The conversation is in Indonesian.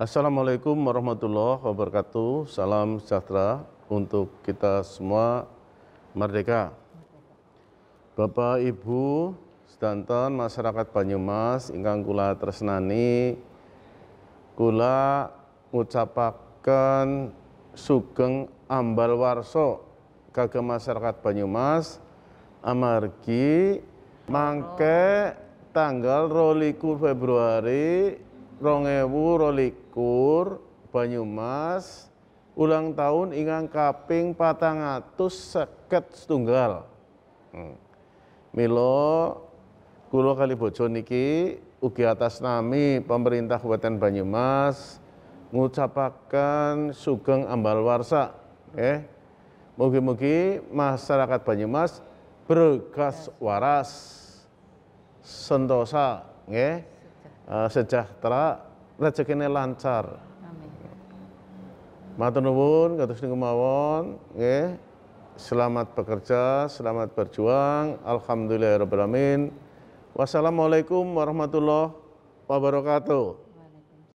Assalamualaikum warahmatullahi wabarakatuh. Salam sejahtera untuk kita semua merdeka. Bapak Ibu sedanten masyarakat Banyumas ingkang kula tresnani kula ngucapaken sugeng ambal warso kagem masyarakat Banyumas amargi mangke tanggal rolikur Februari rongewu rolikur Banyumas ulang tahun ingang kaping patang atus seket setunggal hmm. Milo Kulo Kalibojo niki ugi atas nami pemerintah Kabupaten Banyumas mengucapkan sugeng ambal warsa eh mugi-mugi masyarakat Banyumas bergas waras sentosa nggih uh, sejahtera, rezekine lancar. Amin. Matur nuwun kados niku mawon, nggih. Selamat bekerja, selamat berjuang. Alhamdulillahirabbil alamin. Wassalamualaikum warahmatullahi wabarakatuh.